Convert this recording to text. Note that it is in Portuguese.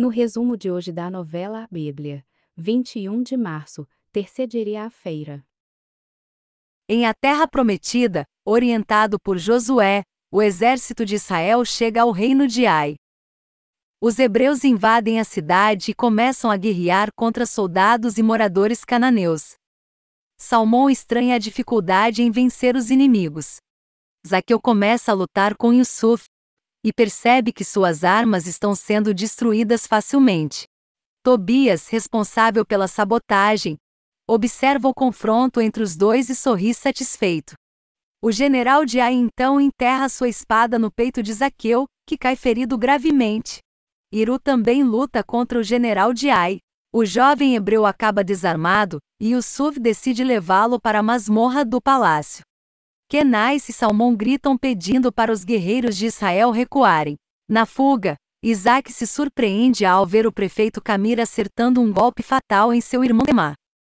No resumo de hoje da novela Bíblia, 21 de março, terceira a feira. Em a Terra Prometida, orientado por Josué, o exército de Israel chega ao reino de Ai. Os hebreus invadem a cidade e começam a guerrear contra soldados e moradores cananeus. Salmão estranha a dificuldade em vencer os inimigos. Zaqueu começa a lutar com Yusuf, e percebe que suas armas estão sendo destruídas facilmente. Tobias, responsável pela sabotagem, observa o confronto entre os dois e sorri satisfeito. O general de Ai então enterra sua espada no peito de Zaqueu, que cai ferido gravemente. Iru também luta contra o general de Ai. O jovem hebreu acaba desarmado, e o Suv decide levá-lo para a masmorra do palácio. Kenais e Salmão gritam pedindo para os guerreiros de Israel recuarem. Na fuga, Isaac se surpreende ao ver o prefeito Camir acertando um golpe fatal em seu irmão Temá.